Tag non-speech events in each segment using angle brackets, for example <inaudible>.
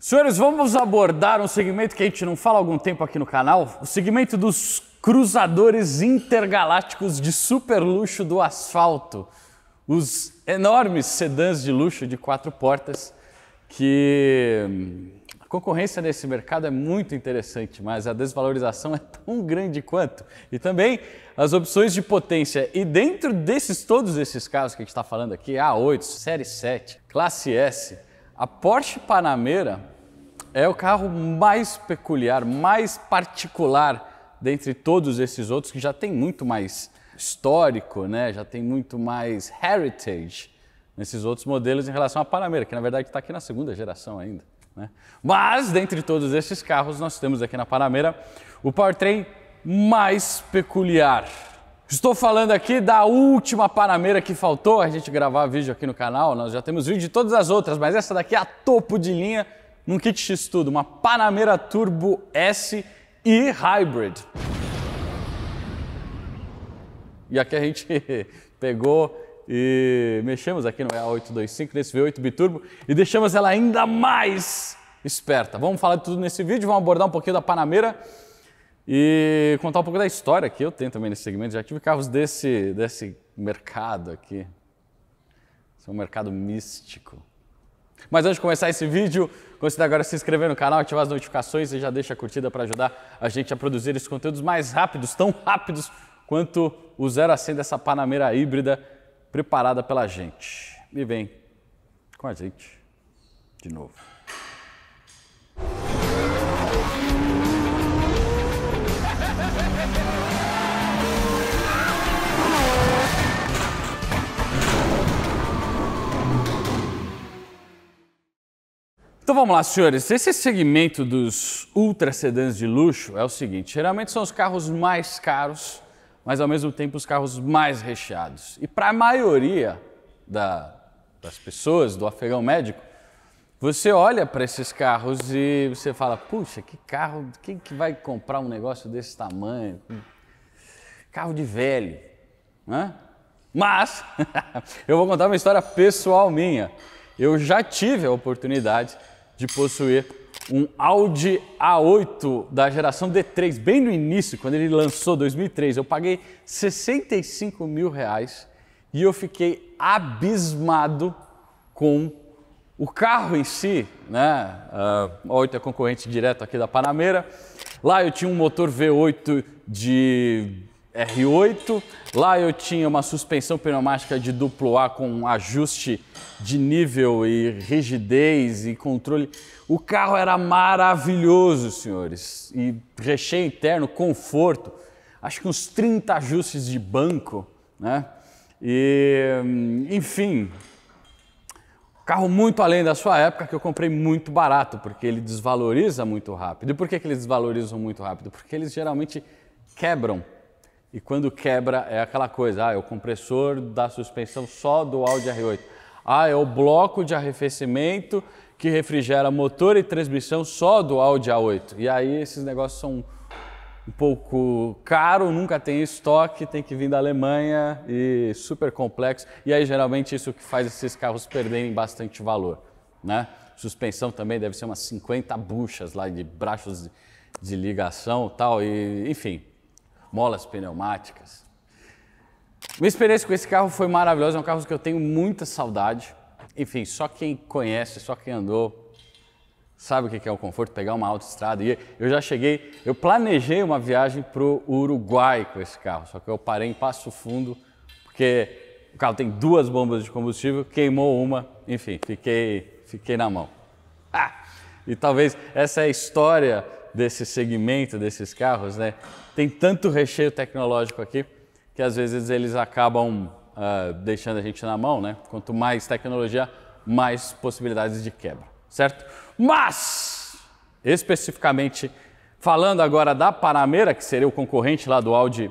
Senhores, vamos abordar um segmento que a gente não fala há algum tempo aqui no canal, o segmento dos cruzadores intergalácticos de super luxo do asfalto. Os enormes sedãs de luxo de quatro portas que hum, a concorrência nesse mercado é muito interessante, mas a desvalorização <laughs> é tão grande quanto. E também as opções de potência. E dentro desses todos esses carros que a gente está falando aqui, A8, Série 7, Classe S, a Porsche Panamera é o carro mais peculiar, mais particular dentre todos esses outros que já tem muito mais histórico, né? Já tem muito mais heritage nesses outros modelos em relação à Panamera, que na verdade está aqui na segunda geração ainda. Né? Mas dentre todos esses carros nós temos aqui na Panamera o powertrain mais peculiar, Estou falando aqui da última Panameira que faltou a gente gravar vídeo aqui no canal. Nós já temos vídeo de todas as outras, mas essa daqui é a topo de linha num kit X-Tudo, uma Panameira Turbo S e Hybrid. E aqui a gente <laughs> pegou e mexemos aqui no EA825, nesse V8 Biturbo, e deixamos ela ainda mais esperta. Vamos falar de tudo nesse vídeo, vamos abordar um pouquinho da Panameira e contar um pouco da história que eu tenho também nesse segmento. Já tive carros desse, desse mercado aqui. Esse é um mercado místico. Mas antes de começar esse vídeo, considere agora se inscrever no canal, ativar as notificações e já deixa a curtida para ajudar a gente a produzir esses conteúdos mais rápidos, tão rápidos quanto o zero a 100 dessa Panamera híbrida preparada pela gente. E vem com a gente de novo. Então vamos lá, senhores. Esse segmento dos ultra sedãs de luxo é o seguinte: geralmente são os carros mais caros, mas ao mesmo tempo os carros mais recheados. E para a maioria da, das pessoas do afegão médico, você olha para esses carros e você fala: puxa, que carro, quem que vai comprar um negócio desse tamanho? Carro de velho, né? Mas <laughs> eu vou contar uma história pessoal minha. Eu já tive a oportunidade de possuir um Audi A8 da geração D3, bem no início, quando ele lançou, 2003. Eu paguei 65 mil reais e eu fiquei abismado com o carro em si, né? Uh, ah, 8 é concorrente direto aqui da Panamera. Lá eu tinha um motor V8 de R8. Lá eu tinha uma suspensão pneumática de duplo A com ajuste de nível e rigidez e controle. O carro era maravilhoso, senhores. E recheio interno, conforto. Acho que uns 30 ajustes de banco, né? E, hum, enfim, carro muito além da sua época que eu comprei muito barato, porque ele desvaloriza muito rápido. E por que, que eles desvalorizam muito rápido? Porque eles geralmente quebram e quando quebra é aquela coisa, ah, é o compressor da suspensão só do Audi R8. Ah, é o bloco de arrefecimento que refrigera motor e transmissão só do Audi A8. E aí esses negócios são um pouco caro, nunca tem estoque, tem que vir da Alemanha e super complexo. E aí geralmente isso que faz esses carros perderem bastante valor, né? Suspensão também deve ser umas 50 buchas lá de braços de ligação, tal e enfim, molas pneumáticas. Minha experiência com esse carro foi maravilhosa, é um carro que eu tenho muita saudade. Enfim, só quem conhece, só quem andou, sabe o que é o conforto, pegar uma autoestrada. E eu já cheguei, eu planejei uma viagem para o Uruguai com esse carro, só que eu parei em Passo Fundo, porque o carro tem duas bombas de combustível, queimou uma, enfim, fiquei, fiquei na mão. Ah! E talvez essa é a história desse segmento, desses carros, né? Tem tanto recheio tecnológico aqui que às vezes eles acabam uh, deixando a gente na mão, né? Quanto mais tecnologia, mais possibilidades de quebra, certo? Mas, especificamente falando agora da Panamera, que seria o concorrente lá do Audi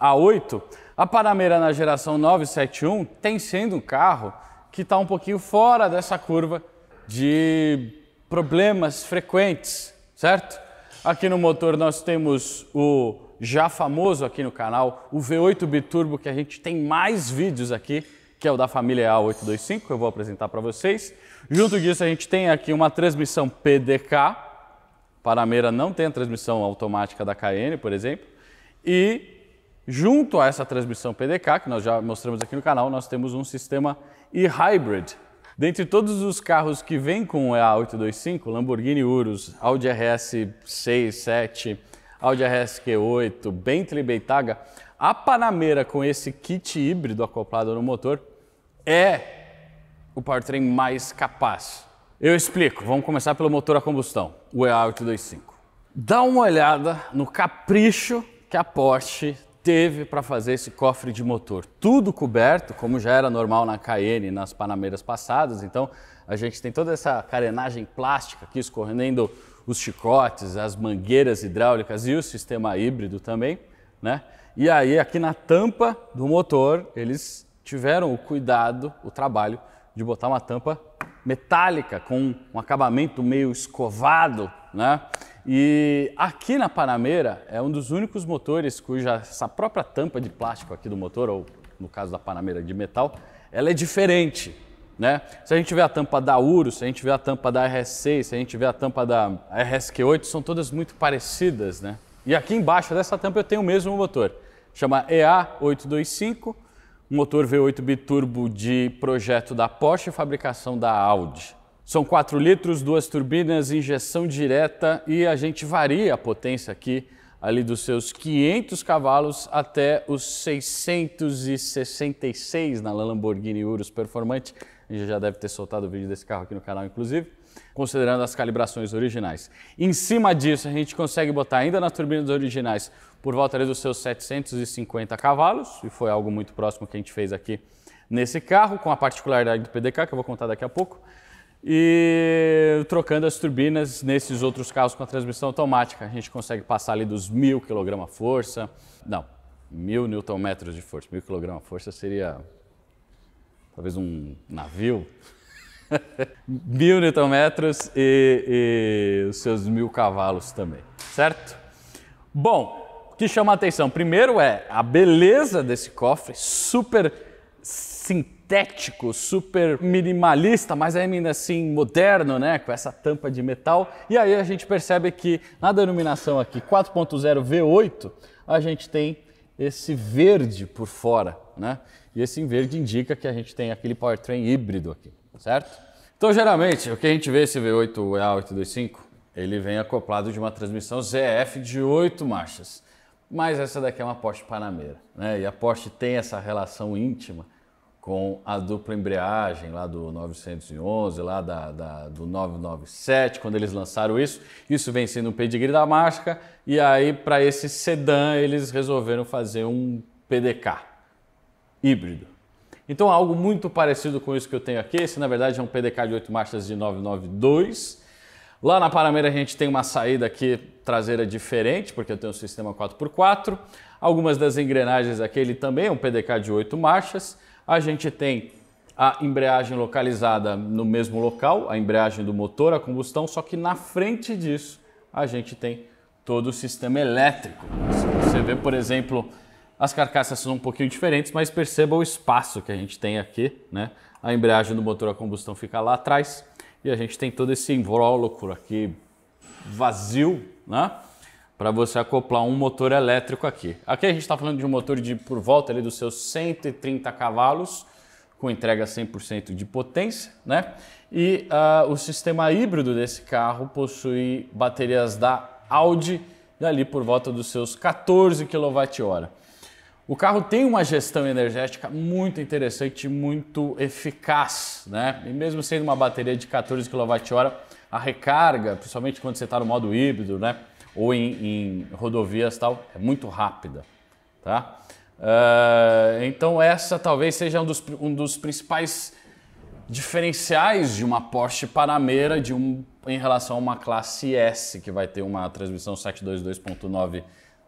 A8, a Panamera na geração 971 tem sendo um carro que está um pouquinho fora dessa curva de problemas frequentes, certo? Aqui no motor nós temos o já famoso aqui no canal, o V8 Biturbo, que a gente tem mais vídeos aqui, que é o da família A825, que eu vou apresentar para vocês. Junto disso a gente tem aqui uma transmissão PDK, Panamera não tem a transmissão automática da KN, por exemplo, e junto a essa transmissão PDK, que nós já mostramos aqui no canal, nós temos um sistema e-hybrid, Dentre todos os carros que vêm com o ea 825, Lamborghini Urus, Audi RS 6, 7, Audi RS Q8, Bentley Beitaga, a Panamera com esse kit híbrido acoplado no motor é o powertrain mais capaz. Eu explico, vamos começar pelo motor a combustão, o EA825. Dá uma olhada no capricho que a Porsche teve para fazer esse cofre de motor. Tudo coberto, como já era normal na Cayenne nas Panameiras passadas. Então a gente tem toda essa carenagem plástica aqui escorrendo os chicotes, as mangueiras hidráulicas e o sistema híbrido também, né? E aí aqui na tampa do motor eles tiveram o cuidado, o trabalho de botar uma tampa metálica com um acabamento meio escovado, né? E aqui na Panameira é um dos únicos motores cuja essa própria tampa de plástico aqui do motor, ou no caso da Panameira de metal, ela é diferente. Né? Se a gente vê a tampa da Uru, se a gente vê a tampa da RS6, se a gente vê a tampa da RSQ8, são todas muito parecidas. Né? E aqui embaixo dessa tampa eu tenho o mesmo motor. Chama EA825, um motor V8 biturbo de projeto da Porsche e fabricação da Audi. São 4 litros, duas turbinas, injeção direta e a gente varia a potência aqui ali dos seus 500 cavalos até os 666 na Lamborghini Urus Performante. A gente já deve ter soltado o vídeo desse carro aqui no canal, inclusive, considerando as calibrações originais. Em cima disso, a gente consegue botar ainda nas turbinas originais por volta ali dos seus 750 cavalos, e foi algo muito próximo que a gente fez aqui nesse carro, com a particularidade do PDK, que eu vou contar daqui a pouco e trocando as turbinas nesses outros carros com a transmissão automática. A gente consegue passar ali dos mil quilograma força, não, newton Nm de força. mil quilograma força seria talvez um navio. <laughs> mil Nm e, e os seus mil cavalos também, certo? Bom, o que chama a atenção? Primeiro é a beleza desse cofre, super simples sintético, super minimalista, mas ainda assim moderno, né? Com essa tampa de metal. E aí a gente percebe que na denominação aqui 4.0 V8, a gente tem esse verde por fora, né? E esse verde indica que a gente tem aquele powertrain híbrido aqui, certo? Então, geralmente, o que a gente vê esse V8 EA825, ele vem acoplado de uma transmissão ZF de 8 marchas. Mas essa daqui é uma Porsche Panamera, né? E a Porsche tem essa relação íntima com a dupla embreagem lá do 911, lá da, da, do 997, quando eles lançaram isso. Isso vem sendo um pedigree da marca, e aí para esse sedã eles resolveram fazer um PDK híbrido. Então algo muito parecido com isso que eu tenho aqui, esse na verdade é um PDK de 8 marchas de 992. Lá na Panamera a gente tem uma saída aqui traseira diferente, porque eu tenho um sistema 4x4. Algumas das engrenagens aqui, ele também é um PDK de 8 marchas. A gente tem a embreagem localizada no mesmo local, a embreagem do motor a combustão, só que na frente disso a gente tem todo o sistema elétrico. Você vê, por exemplo, as carcaças são um pouquinho diferentes, mas perceba o espaço que a gente tem aqui, né? A embreagem do motor a combustão fica lá atrás e a gente tem todo esse invólucro aqui vazio, né? para você acoplar um motor elétrico aqui. Aqui a gente está falando de um motor de por volta ali dos seus 130 cavalos, com entrega 100% de potência, né? E uh, o sistema híbrido desse carro possui baterias da Audi, ali por volta dos seus 14 kWh. O carro tem uma gestão energética muito interessante, muito eficaz, né? E mesmo sendo uma bateria de 14 kWh, a recarga, principalmente quando você está no modo híbrido, né? ou em, em rodovias tal, é muito rápida, tá? Uh, então essa talvez seja um dos, um dos principais diferenciais de uma Porsche Panamera de um, em relação a uma classe S, que vai ter uma transmissão 722.9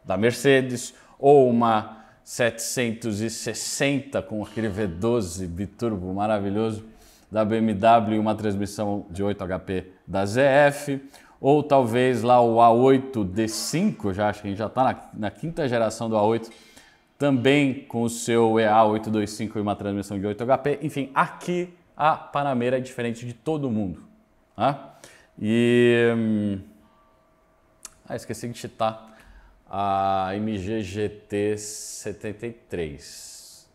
da Mercedes, ou uma 760 com aquele V12 biturbo maravilhoso da BMW uma transmissão de 8 HP da ZF, ou talvez lá o A8D5, já acho que a gente já está na, na, quinta geração do A8, também com o seu EA825 e uma transmissão de 8 HP. Enfim, aqui a Panamera é diferente de todo mundo. Tá? E. Hum, ah, esqueci de citar a MGGT 73.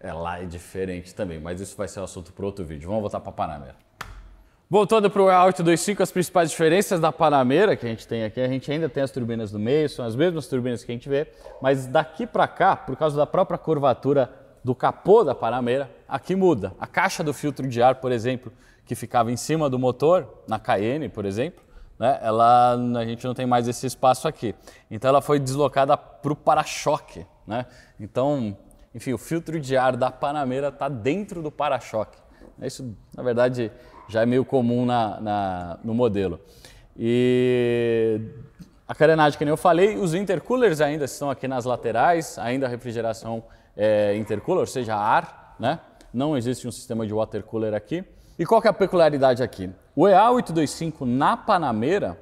Ela é diferente também, mas isso vai ser um assunto para outro vídeo. Vamos voltar para a Panamera. Voltando para o Alt 25, as principais diferenças da Panameira que a gente tem aqui, a gente ainda tem as turbinas do meio, são as mesmas turbinas que a gente vê, mas daqui para cá, por causa da própria curvatura do capô da Panameira, aqui muda. A caixa do filtro de ar, por exemplo, que ficava em cima do motor, na Cayenne, por exemplo, né, ela, a gente não tem mais esse espaço aqui. Então ela foi deslocada para o para-choque. Né? Então, enfim, o filtro de ar da Panameira está dentro do para-choque. Isso, na verdade, já é meio comum na, na, no modelo. E a carenagem, que nem eu falei, os intercoolers ainda estão aqui nas laterais, ainda a refrigeração é intercooler, ou seja, ar, né? Não existe um sistema de water cooler aqui. E qual que é a peculiaridade aqui? O EA825 na Panamera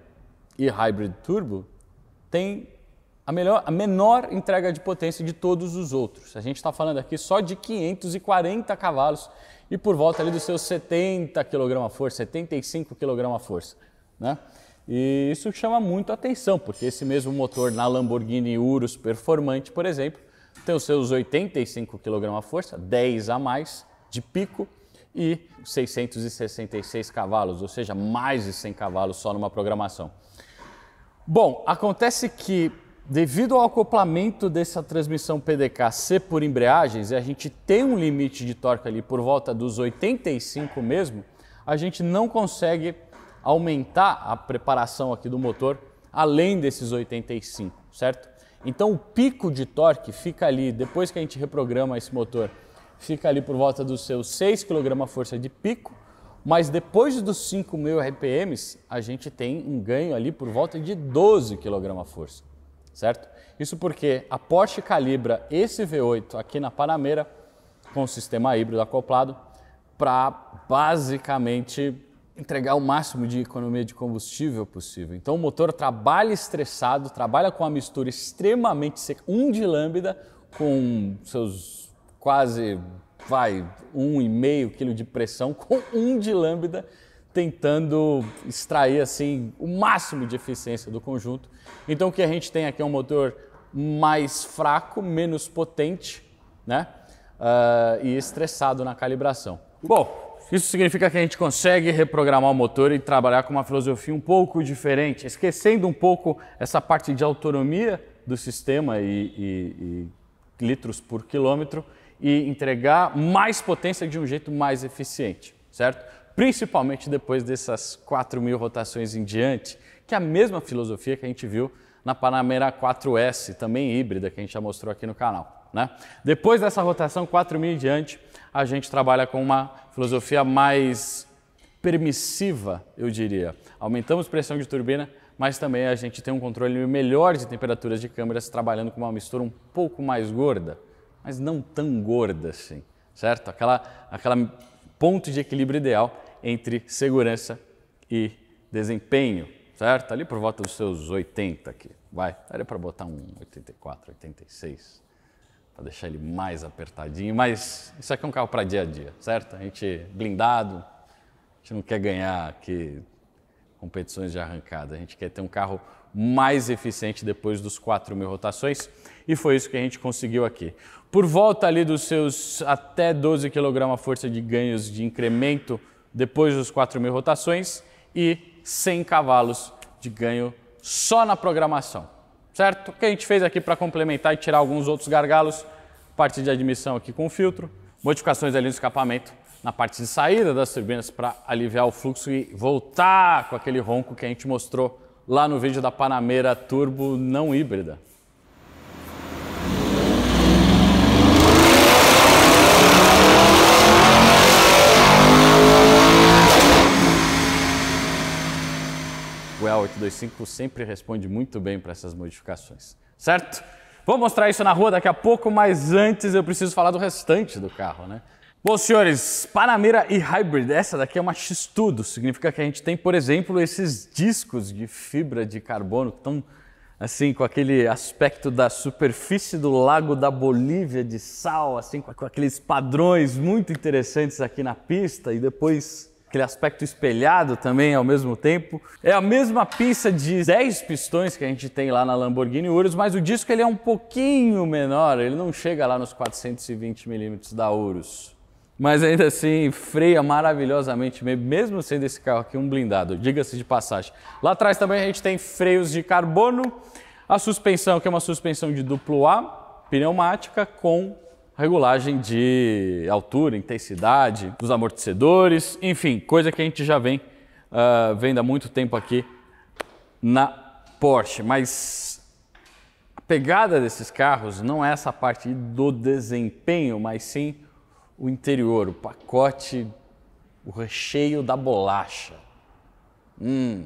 e Hybrid Turbo tem a, melhor, a menor entrega de potência de todos os outros. A gente está falando aqui só de 540 cavalos e por volta ali dos seus 70 força, 75 força, né? E isso chama muito atenção, porque esse mesmo motor na Lamborghini Urus Performante, por exemplo, tem os seus 85 força, 10 a mais de pico e 666 cavalos, ou seja, mais de 100 cavalos só numa programação. Bom, acontece que Devido ao acoplamento dessa transmissão PDK-C por embreagens, e a gente tem um limite de torque ali por volta dos 85 mesmo, a gente não consegue aumentar a preparação aqui do motor além desses 85, certo? Então o pico de torque fica ali, depois que a gente reprograma esse motor, fica ali por volta dos seus 6 kgf de pico, mas depois dos 5.000 RPMs, a gente tem um ganho ali por volta de 12 kgf certo? Isso porque a Porsche calibra esse V8 aqui na Panamera com o sistema híbrido acoplado para basicamente entregar o máximo de economia de combustível possível. Então o motor trabalha estressado, trabalha com a mistura extremamente seca, um de lambda com seus quase vai um e meio de pressão com um de lambda tentando extrair assim o máximo de eficiência do conjunto. Então o que a gente tem aqui é um motor mais fraco, menos potente, né? Uh, e estressado na calibração. Bom, isso significa que a gente consegue reprogramar o motor e trabalhar com uma filosofia um pouco diferente, esquecendo um pouco essa parte de autonomia do sistema e, e, e litros por quilômetro e entregar mais potência de um jeito mais eficiente, certo? principalmente depois dessas 4 mil rotações em diante, que é a mesma filosofia que a gente viu na Panamera 4S, também híbrida, que a gente já mostrou aqui no canal. Né? Depois dessa rotação 4 mil em diante, a gente trabalha com uma filosofia mais permissiva, eu diria. Aumentamos pressão de turbina, mas também a gente tem um controle melhor de temperaturas de câmeras trabalhando com uma mistura um pouco mais gorda, mas não tão gorda assim, certo? Aquela, aquela ponto de equilíbrio ideal entre segurança e desempenho, certo? Ali por volta dos seus 80 aqui, vai. Daria para botar um 84, 86, para deixar ele mais apertadinho, mas isso aqui é um carro para dia a dia, certo? A gente blindado, a gente não quer ganhar aqui competições de arrancada, a gente quer ter um carro mais eficiente depois dos 4 mil rotações e foi isso que a gente conseguiu aqui. Por volta ali dos seus até 12 kg força de ganhos de incremento depois dos 4 mil rotações e 100 cavalos de ganho só na programação, certo? O que a gente fez aqui para complementar e tirar alguns outros gargalos, parte de admissão aqui com filtro, modificações ali no escapamento na parte de saída das turbinas para aliviar o fluxo e voltar com aquele ronco que a gente mostrou lá no vídeo da Panamera Turbo não híbrida. o EA 825 sempre responde muito bem para essas modificações, certo? Vou mostrar isso na rua daqui a pouco, mas antes eu preciso falar do restante do carro, né? Bom, senhores, Panamera e Hybrid, essa daqui é uma X-Tudo. Significa que a gente tem, por exemplo, esses discos de fibra de carbono que estão assim, com aquele aspecto da superfície do lago da Bolívia de sal, assim, com aqueles padrões muito interessantes aqui na pista e depois aquele aspecto espelhado também ao mesmo tempo. É a mesma pista de 10 pistões que a gente tem lá na Lamborghini Urus, mas o disco ele é um pouquinho menor, ele não chega lá nos 420 milímetros da Urus. Mas ainda assim, freia maravilhosamente, mesmo sendo esse carro aqui um blindado, diga-se de passagem. Lá atrás também a gente tem freios de carbono, a suspensão, que é uma suspensão de duplo A, pneumática com regulagem de altura, intensidade dos amortecedores, enfim, coisa que a gente já vem uh, vendo há muito tempo aqui na Porsche. Mas a pegada desses carros não é essa parte do desempenho, mas sim o interior, o pacote, o recheio da bolacha. Hum.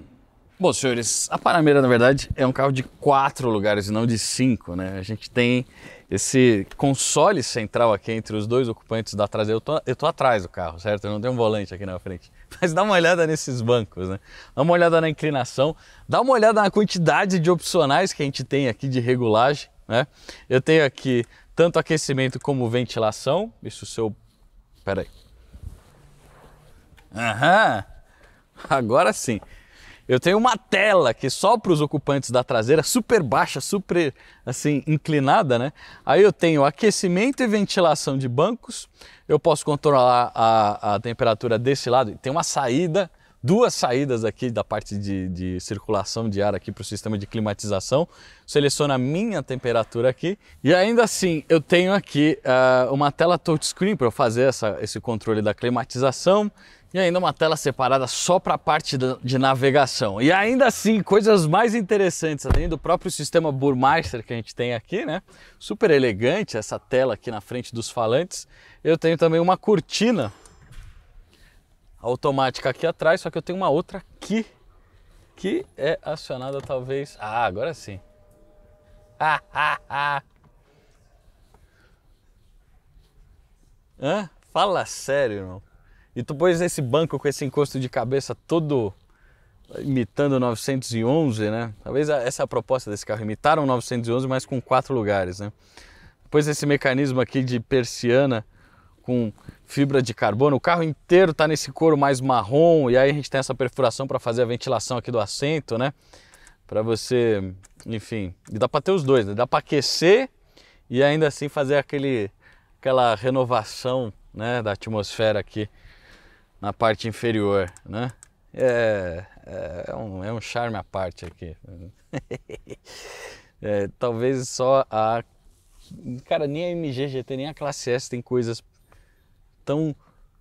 Bom, senhores, a Panamera, na verdade, é um carro de quatro lugares e não de cinco, né? A gente tem esse console central aqui entre os dois ocupantes da traseira. Eu tô, eu tô atrás do carro, certo? Eu não tenho um volante aqui na frente. <laughs> Mas dá uma olhada nesses bancos, né? Dá uma olhada na inclinação, dá uma olhada na quantidade de opcionais que a gente tem aqui de regulagem, né? Eu tenho aqui tanto aquecimento como ventilação. Isso seu. aí. Aham! Agora sim. Eu tenho uma tela que só para os ocupantes da traseira, super baixa, super assim inclinada, né? Aí eu tenho aquecimento e ventilação de bancos. Eu posso controlar a, a temperatura desse lado. Tem uma saída duas saídas aqui da parte de, de circulação de ar aqui para o sistema de climatização, seleciona a minha temperatura aqui e ainda assim eu tenho aqui uh, uma tela touchscreen para eu fazer essa, esse controle da climatização e ainda uma tela separada só para a parte de navegação. E ainda assim, coisas mais interessantes, além do próprio sistema Burmeister que a gente tem aqui, né? Super elegante essa tela aqui na frente dos falantes. Eu tenho também uma cortina automática aqui atrás, só que eu tenho uma outra aqui que é acionada talvez. Ah, agora sim. Ah, ah, ah. Hã? Fala sério, irmão. E tu pôs esse banco com esse encosto de cabeça todo imitando 911, né? Talvez essa é a proposta desse carro, imitaram 911, mas com quatro lugares, né? Depois esse mecanismo aqui de persiana com fibra de carbono. O carro inteiro está nesse couro mais marrom e aí a gente tem essa perfuração para fazer a ventilação aqui do assento, né? Para você, enfim, e dá para ter os dois, né? Dá para aquecer e ainda assim fazer aquele aquela renovação, né, da atmosfera aqui na parte inferior, né? É, é, é um, é um charme à parte aqui. <laughs> é, talvez só a cara nem a MG GT nem a classe S tem coisas tão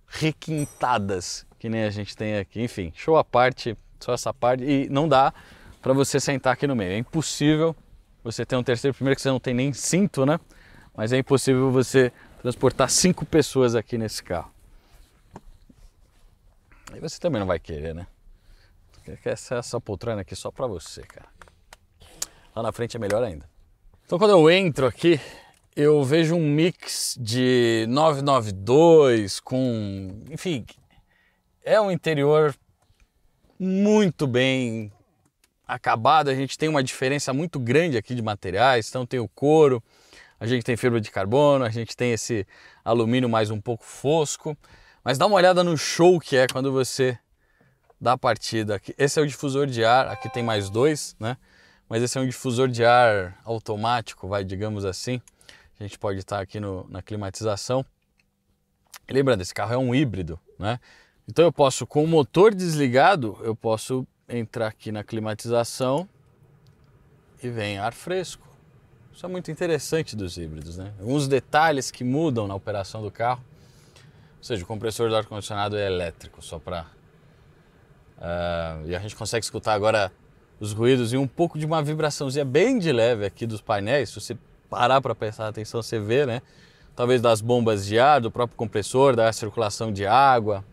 requintadas que nem a gente tem aqui. Enfim, show à parte, só essa parte. E não dá para você sentar aqui no meio. É impossível você ter um terceiro. Primeiro que você não tem nem cinto, né? Mas é impossível você transportar cinco pessoas aqui nesse carro. E você também não vai querer, né? Essa, essa poltrona aqui é só para você, cara. Lá na frente é melhor ainda. Então quando eu entro aqui, eu vejo um mix de 992 com, enfim, é um interior muito bem acabado. A gente tem uma diferença muito grande aqui de materiais, então tem o couro, a gente tem fibra de carbono, a gente tem esse alumínio mais um pouco fosco. Mas dá uma olhada no show que é quando você dá a partida. Esse é o difusor de ar, aqui tem mais dois, né? Mas esse é um difusor de ar automático, vai, digamos assim gente pode estar aqui no, na climatização. lembra lembrando, esse carro é um híbrido, né? Então eu posso, com o motor desligado, eu posso entrar aqui na climatização e vem ar fresco. Isso é muito interessante dos híbridos, né? Alguns detalhes que mudam na operação do carro. Ou seja, o compressor do ar-condicionado é elétrico, só para... Uh, eh, e a gente consegue escutar agora os ruídos e um pouco de uma vibraçãozinha bem de leve aqui dos painéis. Se você parar para prestar atenção, você vê, né? Talvez das bombas de ar, do próprio compressor, da circulação de água,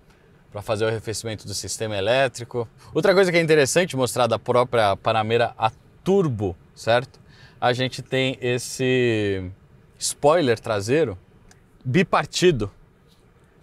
para fazer o arrefecimento do sistema elétrico. Outra coisa que é interessante mostrar da própria Panamera a turbo, certo? A gente tem esse spoiler traseiro bipartido.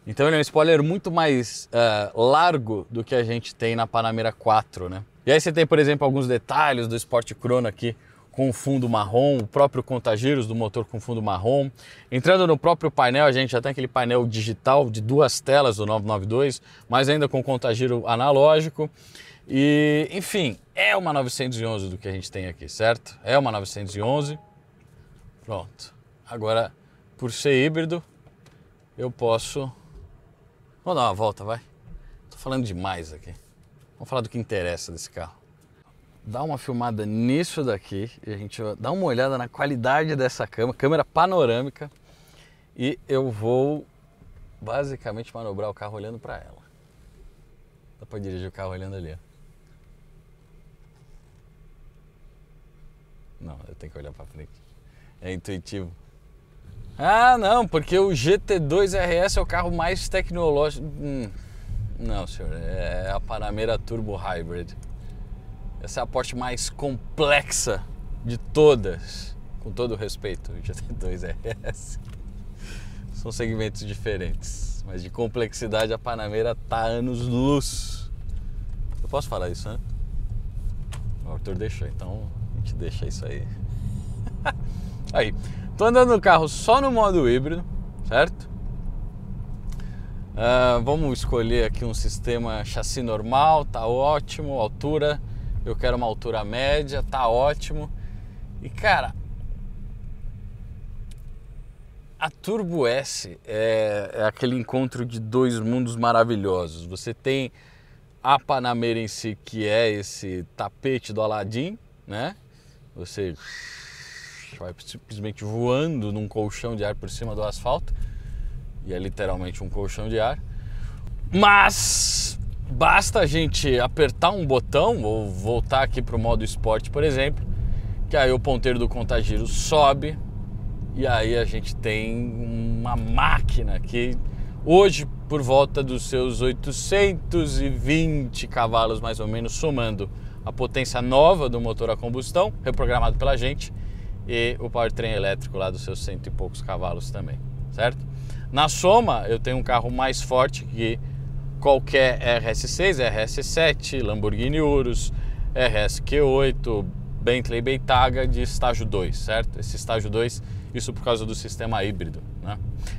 Então ele é um spoiler muito mais uh, largo do que a gente tem na Panamera 4, né? E aí você tem, por exemplo, alguns detalhes do Sport Chrono aqui, com fundo marrom, o próprio contagiros do motor com fundo marrom. Entrando no próprio painel, a gente já tem aquele painel digital de duas telas do 992, mas ainda com contagiro analógico. E, enfim, é uma 911 do que a gente tem aqui, certo? É uma 911. Pronto. Agora, por ser híbrido, eu posso... Vamos dar uma volta, vai? Tô falando demais aqui. Vamos falar do que interessa desse carro dá uma filmada nisso daqui, a gente dá uma olhada na qualidade dessa câmera, câmera panorâmica, e eu vou basicamente manobrar o carro olhando para ela. Dá para dirigir o carro olhando ali. Não, eu tenho que olhar para frente. É intuitivo. Ah, não, porque o GT2 RS é o carro mais tecnológico. Hum. Não, senhor, é a Panamera Turbo Hybrid. Essa é a Porsche mais complexa de todas, com todo o respeito, GT2 RS. São segmentos diferentes, mas de complexidade a Panamera tá anos-luz. Eu posso falar isso, né? O Arthur deixou, então a gente deixa isso aí. <laughs> aí, tô andando no carro só no modo híbrido, certo? Uh, vamos escolher aqui um sistema chassi normal, tá ótimo, altura eu quero uma altura média, tá ótimo. E cara, a Turbo S é, é aquele encontro de dois mundos maravilhosos. Você tem a Panamera em si, que é esse tapete do Aladdin, né? Você vai simplesmente voando num colchão de ar por cima do asfalto. E é literalmente um colchão de ar. Mas basta a gente apertar um botão, ou voltar aqui para o modo esporte, por exemplo, que aí o ponteiro do contagiro sobe e aí a gente tem uma máquina que hoje por volta dos seus 820 cavalos mais ou menos somando a potência nova do motor a combustão reprogramado pela gente e o powertrain elétrico lá dos seus cento e poucos cavalos também, certo? Na soma eu tenho um carro mais forte que qualquer RS6, RS7, Lamborghini Urus, rsq 8 Bentley Beitaga de estágio 2, certo? Esse estágio 2, isso por causa do sistema híbrido. Né?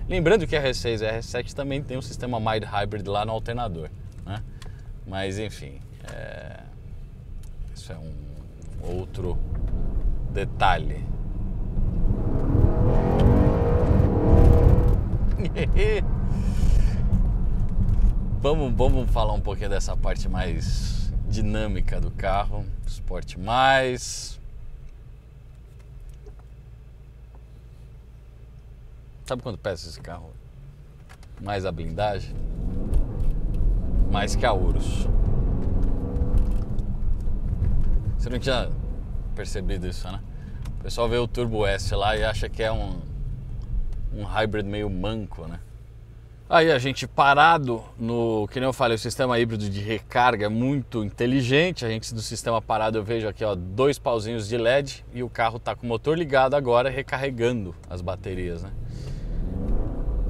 Lembrando que RS6 e RS7 também tem um sistema mild hybrid lá no alternador. Né? Mas enfim, é... isso é um outro detalhe. <laughs> Vamos, vamos falar um pouquinho dessa parte mais dinâmica do carro, esporte mais. Sabe quanto pesa esse carro? Mais a blindagem? Mais que a Urus. Você não tinha percebido isso, né? O pessoal vê o Turbo S lá e acha que é um, um hybrid meio manco, né? Aí a gente parado no, que nem eu falei, o sistema híbrido de recarga é muito inteligente. A gente do sistema parado eu vejo aqui ó, dois pauzinhos de LED e o carro está com o motor ligado agora recarregando as baterias, né?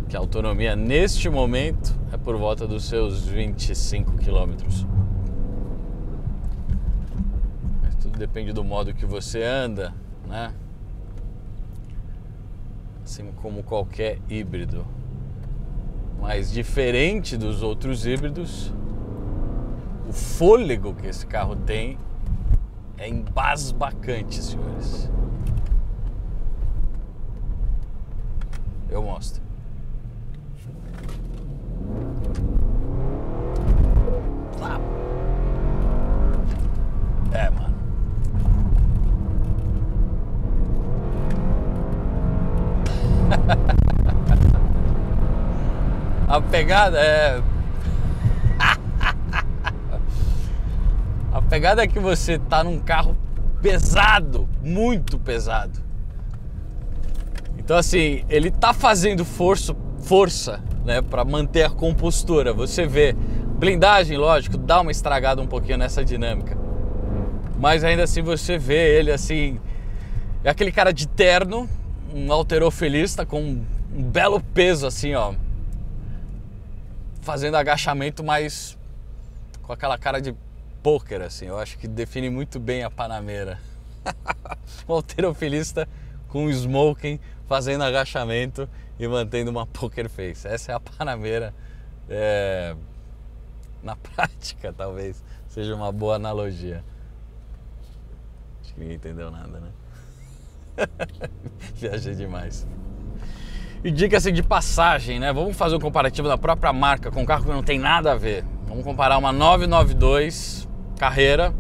Que a autonomia neste momento é por volta dos seus 25 quilômetros. Mas tudo depende do modo que você anda, né? Assim como qualquer híbrido. Mas diferente dos outros híbridos, o fôlego que esse carro tem é embasbacante, senhores. Eu mostro. pegada é. <laughs> a pegada é que você tá num carro pesado, muito pesado. Então assim, ele tá fazendo força, força, né, para manter a compostura. Você vê blindagem, lógico, dá uma estragada um pouquinho nessa dinâmica. Mas ainda assim você vê ele assim, é aquele cara de terno, um alterofilista com um belo peso assim, ó, fazendo agachamento, mas com aquela cara de pôquer, assim. Eu acho que define muito bem a panameira. <laughs> um alterofilista com smoking, fazendo agachamento e mantendo uma poker face. Essa é a panameira. É... Na <laughs> prática, talvez seja uma boa analogia. Acho que ninguém entendeu nada, né? <laughs> Viajei demais. E diga-se de passagem, né? Vamos fazer um comparativo da própria marca com um carro que não tem nada a ver. Vamos comparar uma 992 Carreira,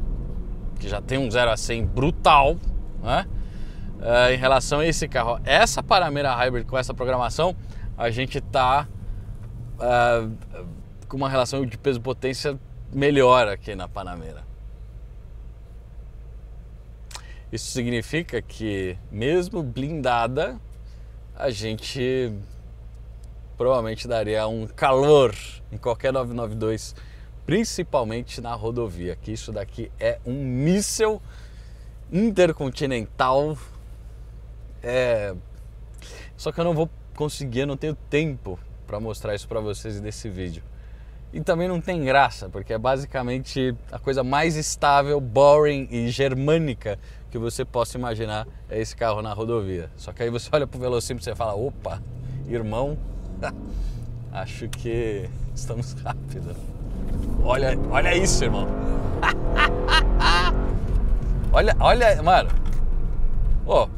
que já tem um 0 a 100 brutal, né? Eh, em relação a esse carro. Essa Panamera Hybrid com essa programação, a gente tá eh, com uma relação de peso-potência melhor aqui na Panamera. Isso significa que, mesmo blindada, a gente provavelmente daria um calor em qualquer 992, principalmente na rodovia, que isso daqui é um míssel intercontinental. É... Só que eu não vou conseguir, eu não tenho tempo para mostrar isso para vocês nesse vídeo. E também não tem graça, porque é basicamente a coisa mais estável, boring e germânica que você possa imaginar é esse carro na rodovia. Só que aí você <laughs> olha pro velocímetro e fala, opa, irmão, <laughs> acho que estamos rápido. Olha, olha isso, irmão. <laughs> olha, olha, mano. Ó. Oh,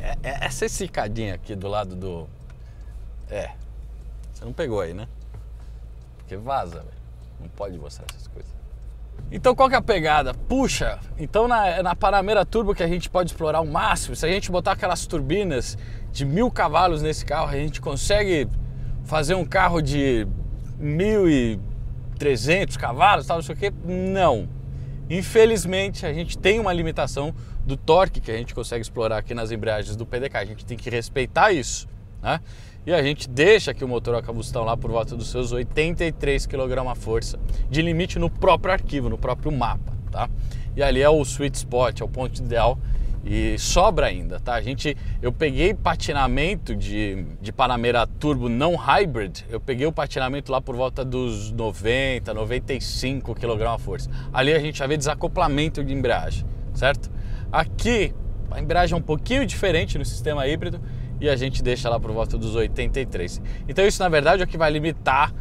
é, é, essa esticadinha aqui do lado do. É. Você não pegou aí, né? Porque vaza, velho. Não pode mostrar essas coisas. Então qual que é a pegada? Puxa, então na, na Panamera Turbo que a gente pode explorar o máximo, se a gente botar aquelas turbinas de mil cavalos nesse carro, a gente consegue fazer um carro de mil cavalos, tal, não sei o quê. Não. Infelizmente, a gente tem uma limitação do torque que a gente consegue explorar aqui nas embreagens do PDK. A gente tem que respeitar isso, né? e a gente deixa que o motor a combustão lá por volta dos seus 83 kgf de limite no próprio arquivo, no próprio mapa, tá? E ali é o sweet spot, é o ponto ideal e sobra ainda, tá? A gente, eu peguei patinamento de, de Panamera Turbo não hybrid, eu peguei o patinamento lá por volta dos 90, 95 kgf. Ali a gente já vê desacoplamento de embreagem, certo? Aqui a embreagem é um pouquinho diferente no sistema híbrido, e a gente deixa lá por volta dos 83. Então isso na verdade é o que vai limitar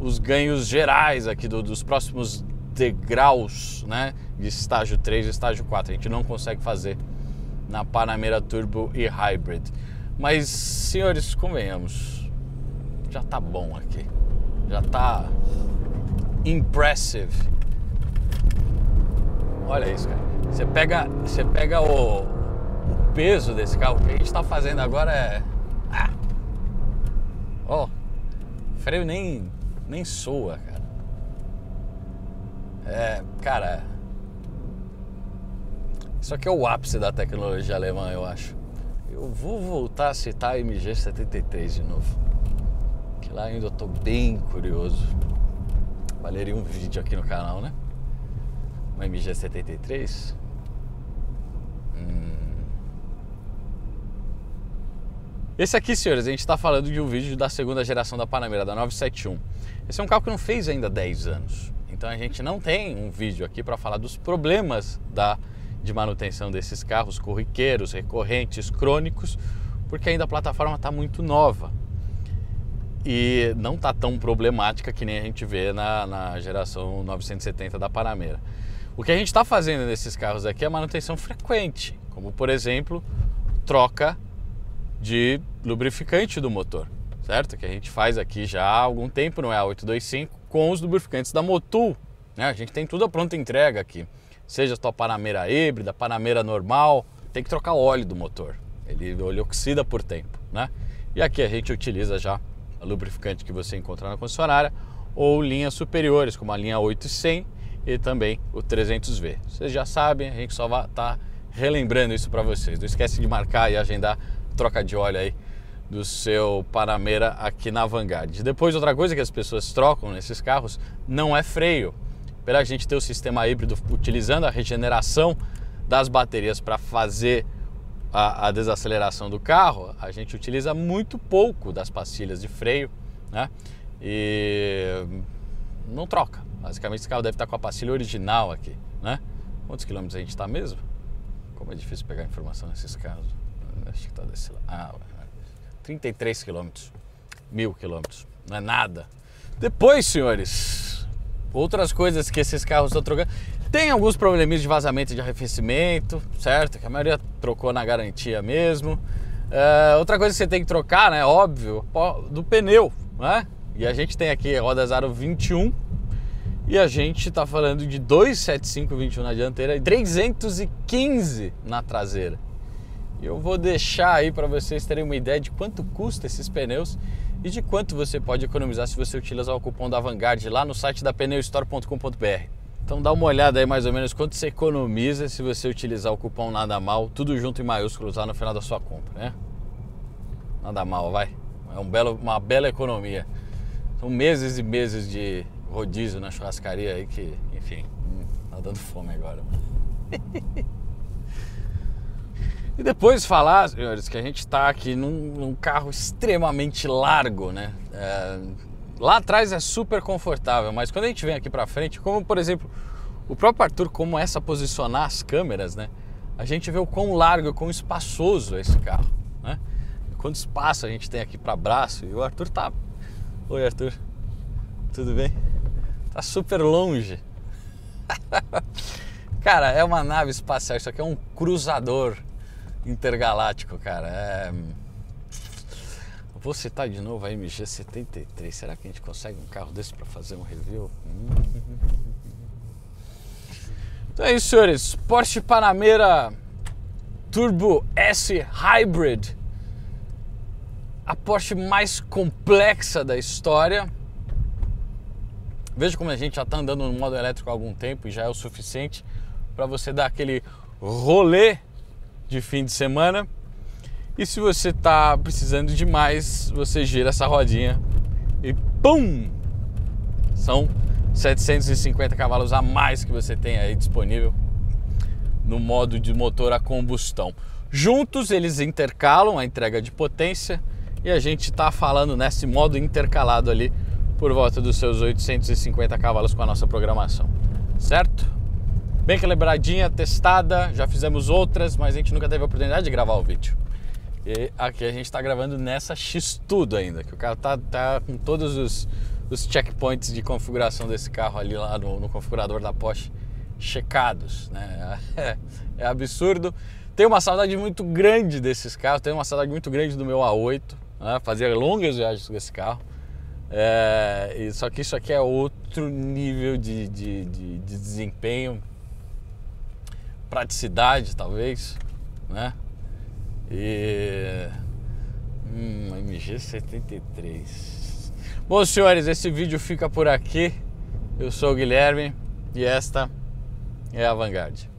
os ganhos gerais aqui do, dos próximos degraus, né? De estágio 3 e estágio 4. A gente não consegue fazer na Panamera Turbo e Hybrid. Mas, senhores, convenhamos, já tá bom aqui. Já tá impressive. Olha isso, cara. Você pega, você pega o, peso desse carro. O que a gente está fazendo agora é. Ah. Ó, freio nem, nem soa, cara. É, cara. Isso aqui é o ápice da tecnologia alemã, eu acho. Eu vou voltar a citar a MG73 de novo. Que lá ainda eu tô bem curioso. Valeria um vídeo aqui no canal, né? Uma MG73. Hum. Esse aqui, senhores, a gente está falando de um vídeo da segunda geração da Panamera, da 971. Esse é um carro que não fez ainda 10 anos. Então a gente não tem um vídeo aqui para falar dos problemas da, de manutenção desses carros corriqueiros, recorrentes, crônicos, porque ainda a plataforma está muito nova. E não está tão problemática que nem a gente vê na, na geração 970 da Panamera. O que a gente está fazendo nesses carros aqui é manutenção frequente, como por exemplo, troca de lubrificante do motor, certo? Que a gente faz aqui já há algum tempo é? A 825 com os lubrificantes da Motul. Né? A gente tem tudo a pronta entrega aqui. Seja a tua panameira híbrida, panameira normal, tem que trocar óleo do motor. Ele, ele oxida por tempo, né? E aqui a gente utiliza já a lubrificante que você encontra na concessionária ou linhas superiores, como a linha 8100 e também o 300V. Vocês já sabem, a gente só vai estar tá relembrando isso para vocês. Não esquece de marcar e agendar troca de óleo aí do seu Panamera aqui na Vanguard. Depois, outra coisa que as pessoas trocam nesses carros não é freio. Pela gente ter o sistema híbrido utilizando a regeneração das baterias para fazer a, a, desaceleração do carro, a gente utiliza muito pouco das pastilhas de freio, né? E não troca. Basicamente, esse carro deve estar tá com a pastilha original aqui, né? Quantos quilômetros a gente está mesmo? Como é difícil pegar informação nesses casos acho que tá desse lado. Ah, 33 quilômetros, mil quilômetros, não é nada. Depois, senhores, outras coisas que esses carros estão trocando. Tem alguns probleminhas de vazamento de arrefecimento, certo? Que a maioria trocou na garantia mesmo. Uh, outra coisa que você tem que trocar, né? Óbvio, do pneu, né? E a gente tem aqui rodas aro 21 e a gente está falando de 275 21 na dianteira e 315 na traseira. Eu vou deixar aí para vocês terem uma ideia de quanto custa esses pneus e de quanto você pode economizar se você utilizar o cupom da Vanguard lá no site da pneustore.com.br. Então dá uma olhada aí mais ou menos quanto você economiza se você utilizar o cupom Nada Mal, tudo junto em maiúsculos lá no final da sua compra, né? Nada mal, vai. É um belo, uma bela economia. São meses e meses de rodízio na churrascaria aí que, enfim, hum, tá dando fome agora. <laughs> E depois falar, senhores, que a gente está aqui num, num, carro extremamente largo, né? É, lá atrás é super confortável, mas quando a gente vem aqui para frente, como por exemplo, o próprio Arthur começa a posicionar as câmeras, né? A gente vê o quão largo, o quão espaçoso é esse carro, né? Quanto espaço a gente tem aqui para braço. E o Arthur tá. Oi, Arthur. Tudo bem? Tá super longe. <laughs> Cara, é uma nave espacial, isso aqui é um cruzador intergaláctico, cara. É... Hum. Vou citar de novo a MG73. Será que a gente consegue um carro desse para fazer um review? Hum. Então é isso, senhores. Porsche Panamera Turbo S Hybrid. A Porsche mais complexa da história. Veja como a gente já está andando no modo elétrico há algum tempo e já é o suficiente para você dar aquele rolê de fim de semana. E se você está precisando de mais, você gira essa rodinha e pum! São 750 cavalos a mais que você tem aí disponível no modo de motor a combustão. Juntos eles intercalam a entrega de potência e a gente está falando nesse modo intercalado ali por volta dos seus 850 cavalos com a nossa programação, certo? bem calibradinha, testada, já fizemos outras, mas a gente nunca teve a oportunidade de gravar o vídeo. E aqui a gente está gravando nessa X tudo ainda, que o carro tá, tá com todos os, os checkpoints de configuração desse carro ali lá no, no configurador da Porsche checados, né? É, <laughs> é, absurdo. Tenho uma saudade muito grande desses carros, tenho uma saudade muito grande do meu A8, né? fazia longas viagens com esse carro. É, só que isso aqui é outro nível de, de, de, de desempenho, praticidade, talvez, né? E. Hum, MG73. Bom, senhores, esse vídeo fica por aqui. Eu sou o Guilherme e esta é a Vanguard.